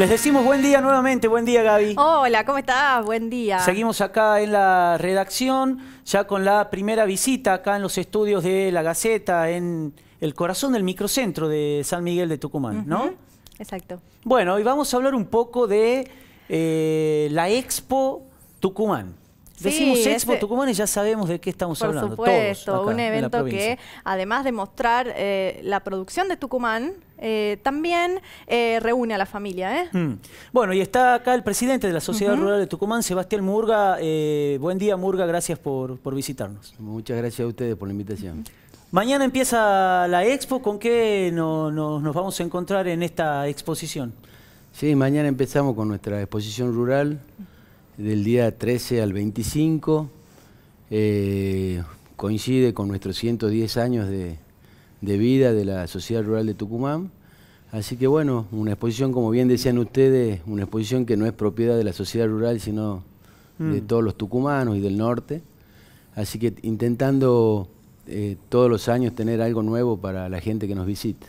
Les decimos buen día nuevamente, buen día Gaby. Hola, ¿cómo estás? Buen día. Seguimos acá en la redacción, ya con la primera visita acá en los estudios de La Gaceta, en el corazón del microcentro de San Miguel de Tucumán, ¿no? Exacto. Bueno, hoy vamos a hablar un poco de eh, la Expo Tucumán. Decimos Expo este Tucumán y ya sabemos de qué estamos hablando. Por supuesto, un evento que además de mostrar eh, la producción de Tucumán, eh, también eh, reúne a la familia. Mm. Bueno, y está acá el presidente de la Sociedad Rural de Tucumán, Sebastián Murga. buen día, Murga, gracias por, visitarnos. Muchas gracias a ustedes por la invitación. Mañana empieza la expo, ¿con qué nos vamos a encontrar en esta exposición? Sí, mañana empezamos con nuestra exposición rural del día 13 al 25. Eh, coincide con nuestros 110 años de, vida de la Sociedad Rural de Tucumán. Así que bueno, una exposición, como bien decían ustedes, una exposición que no es propiedad de la sociedad rural, sino de mm. todos los tucumanos y del norte. Así que intentando eh, todos los años tener algo nuevo para la gente que nos visita.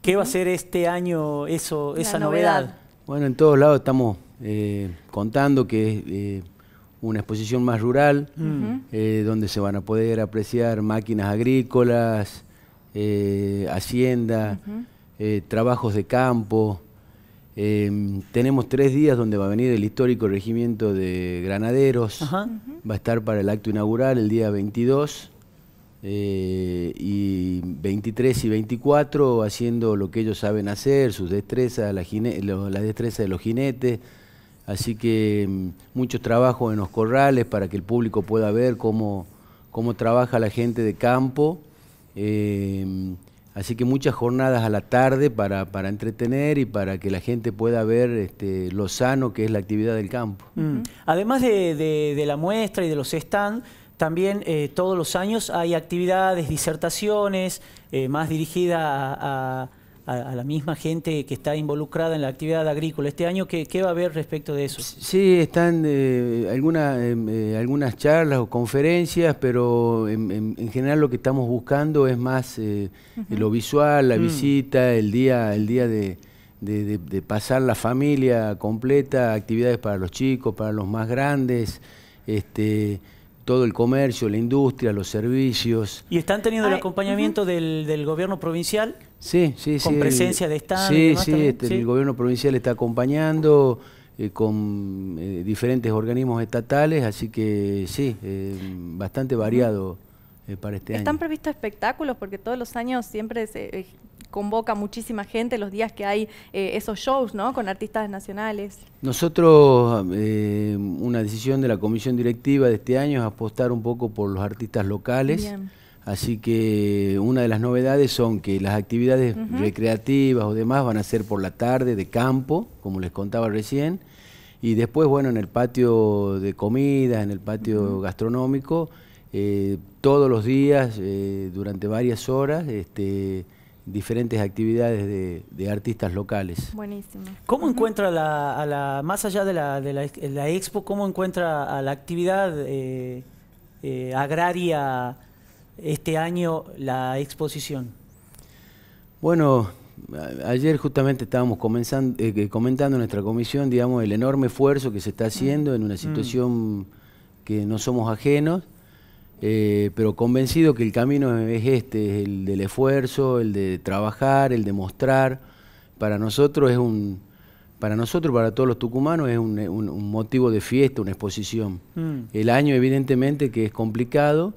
¿Qué va a ser este año eso, esa novedad? Bueno, en todos lados estamos eh, contando que es eh, una exposición más rural, mm. eh, donde se van a poder apreciar máquinas agrícolas, hacienda, trabajos de campo. tenemos tres días donde va a venir el histórico regimiento de granaderos, va a estar para el acto inaugural el día 22. y 23 y 24 haciendo lo que ellos saben hacer, sus destrezas, la destreza de los jinetes, Así que mm, muchos trabajo en los corrales para que el público pueda ver cómo, cómo trabaja la gente de campo. Em, así que muchas jornadas a la tarde para, entretener y para que la gente pueda ver este, lo sano que es la actividad del campo. Mm. Además de, la muestra y de los stands, también eh, todos los años hay actividades, disertaciones, eh, más dirigidas a a, la misma gente que está involucrada en la actividad agrícola. Este año, ¿qué, va a haber respecto de eso? Sí, están eh, em, eh, algunas charlas o conferencias, pero en, general lo que estamos buscando es más eh, lo visual, la mm. visita, el día, el día de, pasar la familia completa, actividades para los chicos, para los más grandes. Este, todo el comercio, la industria, los servicios. ¿Y están teniendo el acompañamiento del, gobierno provincial? Sí, sí, sí. Con presencia de Estado. Sí, sí, este, el gobierno provincial está acompañando eh, con eh, diferentes organismos estatales, así que sí, eh, bastante variado para este año. ¿Están previstos espectáculos? Porque todos los años siempre se convoca muchísima gente los días que hay eh, esos shows, Con artistas nacionales. Nosotros, eh, una decisión de la comisión directiva de este año es apostar un poco por los artistas locales. Así que una de las novedades son que las actividades recreativas o demás van a ser por la tarde de campo, como les contaba recién, y después, bueno, en el patio de comida, en el patio gastronómico, eh, todos los días, durante varias horas, este, diferentes actividades de, artistas locales. Buenísimo. ¿Cómo encuentra la, más allá de la, expo, cómo encuentra a la actividad eh, eh, agraria este año la exposición? Bueno, ayer justamente estábamos comenzando, eh, comentando en nuestra comisión, digamos, el enorme esfuerzo que se está haciendo mm. en una mm. situación que no somos ajenos eh, pero convencido que el camino es este, es el del esfuerzo, el de trabajar, el de mostrar. Para nosotros es un, para nosotros, para todos los tucumanos, es un, motivo de fiesta, una exposición. Mm. El año evidentemente que es complicado,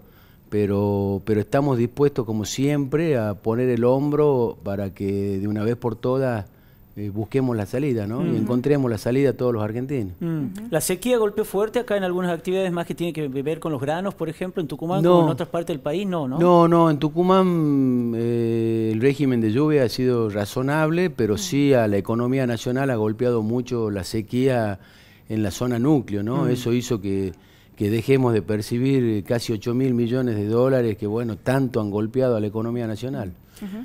pero, pero estamos dispuestos como siempre a poner el hombro para que de una vez por todas eh, busquemos la salida, ¿no? Y encontremos la salida a todos los argentinos. Mm. La sequía golpeó fuerte acá en algunas actividades más que tienen que ver con los granos, por ejemplo, en Tucumán, no. en otras partes del país, no, ¿no? No, no, en Tucumán eh, el régimen de lluvia ha sido razonable, pero sí a la economía nacional ha golpeado mucho la sequía en la zona núcleo, ¿no? Eso hizo que que dejemos de percibir eh, casi 8 mil millones de dólares que, bueno, tanto han golpeado a la economía nacional.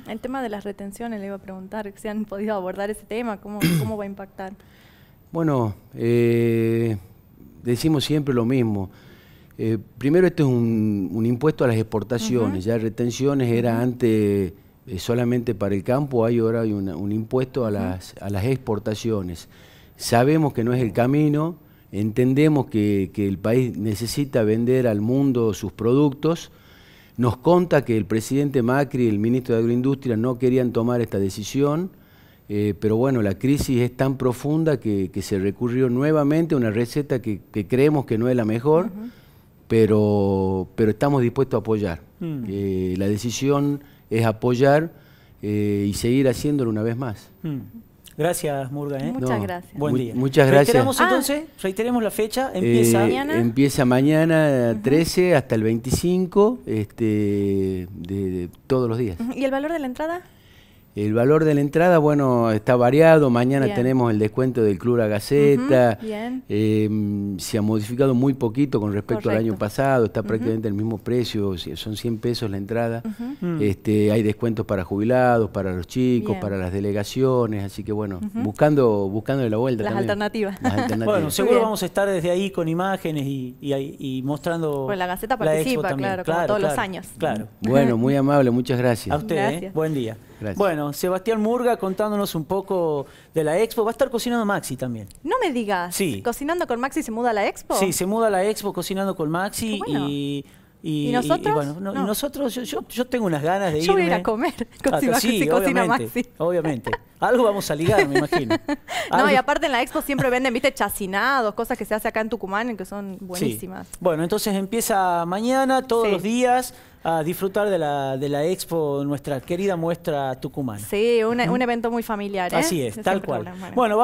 El tema de las retenciones, le iba a preguntar, si han podido abordar ese tema, ¿cómo, va a impactar? Bueno, eh, decimos siempre lo mismo. Eh, primero, esto es un, impuesto a las exportaciones. Ya retenciones era antes solamente para el campo, hay ahora hay un impuesto a las, a las exportaciones. Sabemos que no es el camino, entendemos que, el país necesita vender al mundo sus productos. Nos conta que el presidente Macri y el ministro de Agroindustria no querían tomar esta decisión, eh, pero bueno, la crisis es tan profunda que, se recurrió nuevamente a una receta que, creemos que no es la mejor, pero, estamos dispuestos a apoyar. Mm. Eh, la decisión es apoyar eh, y seguir haciéndolo una vez más. Mm. Gracias, Murga. ¿eh? Muchas gracias. Buen día. Muchas gracias. Reiteramos ah. entonces, reiteremos la fecha. Empieza eh, mañana. Empieza mañana 13 hasta el 25 este, de, todos los días. ¿Y el valor de la entrada? El valor de la entrada, bueno, está variado. Mañana tenemos el descuento del Club La Gaceta. Em, se ha modificado muy poquito con respecto al año pasado. Está prácticamente el mismo precio. Son 100 pesos la entrada. Mm. este, hay descuentos para jubilados, para los chicos, para las delegaciones. Así que bueno, buscando buscando la vuelta. Las, Alternativas. Bueno, seguro vamos a estar desde ahí con imágenes y, y, mostrando. Pues la Gaceta participa, claro, como todos los años. Claro. Bueno, muy amable. Muchas gracias. A usted. ¿eh? Buen día. Bueno, Sebastián Murga contándonos un poco de la expo. Va a estar cocinando Maxi también. No me digas. Sí. ¿Cocinando con Maxi se muda a la expo? Sí, se muda a la expo cocinando con Maxi y y, nosotros? nosotros, yo, tengo unas ganas de ir. Yo a ir a comer, ah, Obviamente. Algo vamos a ligar, me imagino. No, y aparte en la expo siempre venden, viste, chacinados, cosas que se hace acá en Tucumán que son buenísimas. Bueno, entonces empieza mañana, todos los días a disfrutar de la, de la expo, nuestra querida muestra Tucumán. Sí, un evento muy familiar. ¿eh? Así es, tal cual. Bueno,